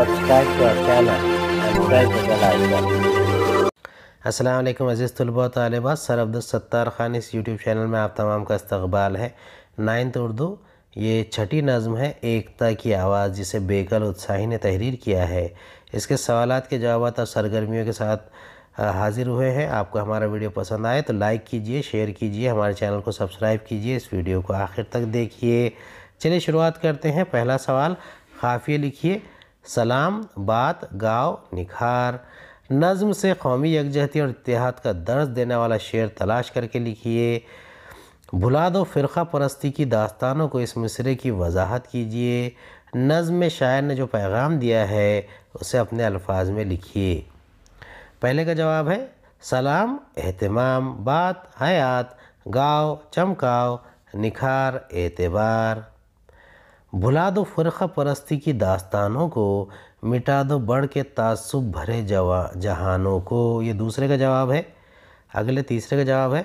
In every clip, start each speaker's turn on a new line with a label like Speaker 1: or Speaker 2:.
Speaker 1: subscribe to our channel and press the bell icon. Aslam अज़ीज़ तलबा तलबा sir Abdul Sattar Khan इस YouTube channel में आप तमाम का इस्तबाल है नाइन्थ उर्दू ये छठी नज़म है एकता की आवाज़ जिसे बेकल उत्साही ने तहरीर किया है इसके सवाल के जवाब और सरगर्मियों के साथ हाज़िर हुए हैं आपको हमारा वीडियो पसंद आए तो लाइक कीजिए शेयर कीजिए हमारे चैनल को सब्सक्राइब कीजिए इस वीडियो को आखिर तक देखिए चलिए शुरुआत करते हैं पहला सवाल खाफिए लिखिए सलाम बात गाव निखार नज़म से कौमी यकजहती और इतिहाद का दर्ज देने वाला शेर तलाश करके लिखिए भुला दो फ़िरका परस्ती की दास्तानों को इस मिसरे की वजाहत कीजिए नज़म में शायर ने जो पैगाम दिया है उसे अपने अल्फाज में लिखिए पहले का जवाब है सलाम एहतमाम बात हयात गाओ चमकाओ निखार एतबार भुला दो फ़िरक़ा परस्ती की दास्तानों को मिटा दो बढ़ के तासुब भरे जवा जहानों को ये दूसरे का जवाब है अगले तीसरे का जवाब है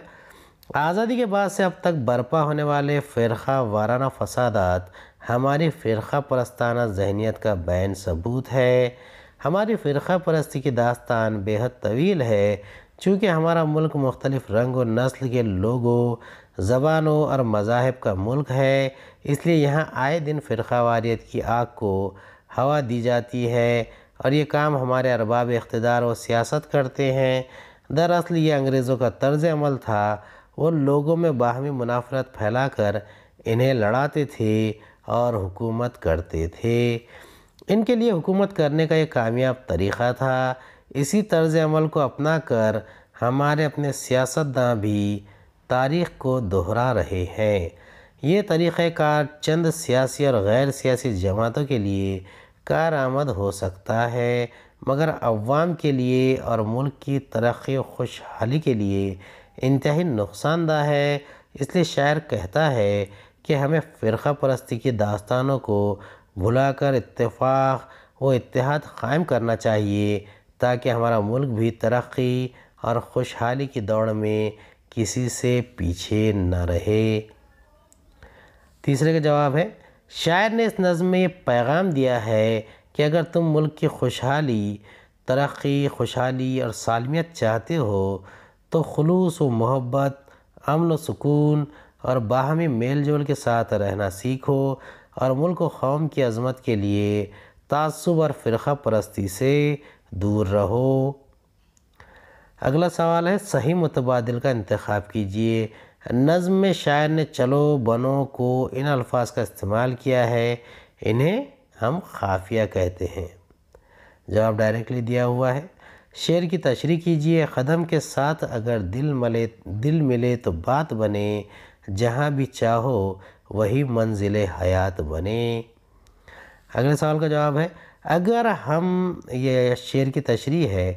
Speaker 1: आज़ादी के बाद से अब तक बर्पा होने वाले फ़िरक़ा वाराना फसादात हमारी फ़िरक़ा परस्ताना जहनीत का बैन सबूत है हमारी फ़िरक़ा परस्ती की दास्तान बेहद तवील है चूँकि हमारा मुल्क मुख्तलिफ़ रंग और नस्ल के लोगों ज़बानों और मज़ाहब का मुल्क है इसलिए यहाँ आए दिन फ़िरवारीत की आग को हवा दी जाती है और ये काम हमारे अरबाब इकतदार और सियासत करते हैं दरअसल ये अंग्रेज़ों का तर्ज अमल था वो लोगों में बाहमी मुनाफरत फैलाकर इन्हें लड़ाते थे और हुकूमत करते थे इनके लिए हुकूमत करने का एक कामयाब तरीक़ा था इसी तर्ज अमल को अपना कर हमारे अपने सियासतदान भी तारीख़ को दोहरा रहे हैं ये तरीक़ार चंद सियासी और गैर सियासी जमातों के लिए आमद हो सकता है मगर अवाम के लिए और मुल्क की तरक्की खुशहाली के लिए इंतहाई नुकसानदह है इसलिए शायर कहता है कि हमें फ़िरका परस्ती की दास्तानों को भुलाकर इत्तेफाक व इतिहाद क़ायम करना चाहिए ताकि हमारा मुल्क भी तरक्की और खुशहाली की दौड़ में किसी से पीछे न रहे तीसरे का जवाब है शायर ने इस नज़म में ये पैगाम दिया है कि अगर तुम मुल्क की खुशहाली तरक्की खुशहाली और सालमियत चाहते हो तो खलूस व मोहब्बत अमन व सुकून और बाहमी मेल जोल के साथ रहना सीखो और मुल्क व कौम की अजमत के लिए तसब और फ़िरका परस्ती से दूर रहो अगला सवाल है सही मुतबाद का इंतखब कीजिए नज़म में शायर ने चलो बनो को इन अल्फाज का इस्तेमाल किया है इन्हें हम खाफिया कहते हैं जवाब डायरेक्टली दिया हुआ है शेर की तशरी कीजिए ख़दम के साथ अगर दिल मले दिल मिले तो बात बने जहाँ भी चाहो वही मंजिल हयात बने अगले सवाल का जवाब है अगर हम ये शेर की तशरी है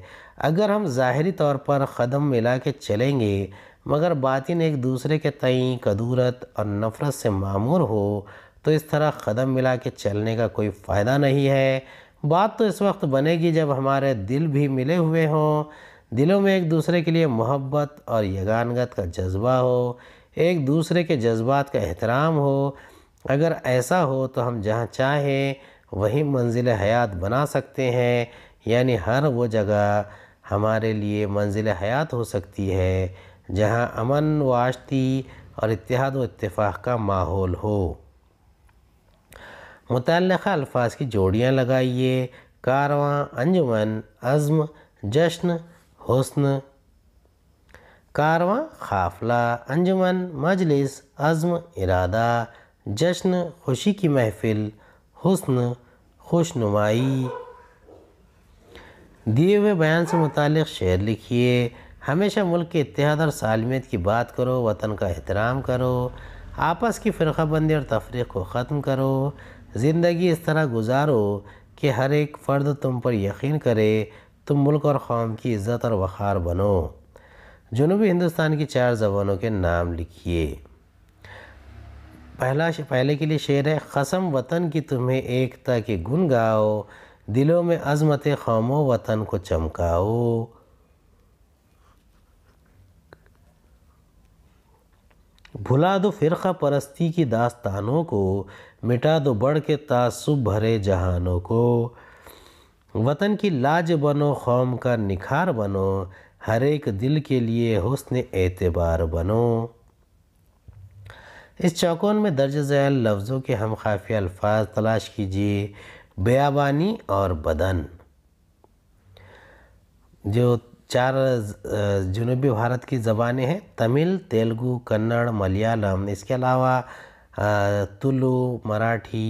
Speaker 1: अगर हम ज़ाहरी तौर पर क़दम मिला के चलेंगे मगर बातिन एक दूसरे के तई कदूरत और नफ़रत से मामूर हो तो इस तरह क़दम मिला के चलने का कोई फ़ायदा नहीं है बात तो इस वक्त बनेगी जब हमारे दिल भी मिले हुए हों दिलों में एक दूसरे के लिए मोहब्बत और यगानगत का जज्बा हो एक दूसरे के जज्बात का एहतराम हो अगर ऐसा हो तो हम जहाँ चाहें वही मंजिल हयात बना सकते हैं यानी हर वो जगह हमारे लिए मंजिल हयात हो सकती है जहां अमन व आश्ती और इतिहाद व इतफ़ाक़ का माहौल हो मुतल अल्फाज की जोड़ियाँ लगाइए कारवां अंजुमन अज़म जश्न हसन कारवां खाफला अंजुमन मजलिस अज़म इरादा जश्न खुशी की महफ़िल हसन खुशनुमाई दिए हुए बयान से मुतल शेर लिखिए हमेशा मुल्क के इतिहाद और सालमियत की बात करो वतन का एहतराम करो आपस की फ़िरक़ाबंदी और तफरीक़ को ख़त्म करो ज़िंदगी इस तरह गुजारो कि हर एक फ़र्द तुम पर यकीन करे तुम मुल्क और कौम की इज़्ज़त और वखार बनो जनूबी हिंदुस्तान की चार ज़बानों के नाम लिखिए पहला पहले के लिए शेर है कसम वतन की तुम्हें एकता के गुन गाओ दिलों में अजमत खामो वतन को चमकाओ भुला दो फ़िरका परस्ती की दास्तानों को मिटा दो बढ़ के तासुब भरे जहानों को वतन की लाज बनो कौम का निखार बनो हर एक दिल के लिए हुस्न एतबार बनो इस चौकोन में दर्ज झैल लफ्ज़ों के हम खाफी अल्फाज तलाश कीजिए बयाबानी और बदन जो चार जनूबी भारत की ज़बानें हैं तमिल तेलुगू कन्नड़ मलयालम इसके अलावा तुलु मराठी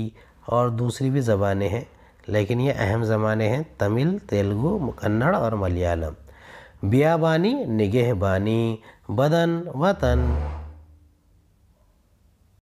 Speaker 1: और दूसरी भी ज़बानें हैं लेकिन ये अहम ज़बानें हैं तमिल तेलुगु कन्नड़ और मलयालम बियाबानी निगहबानी बदन वतन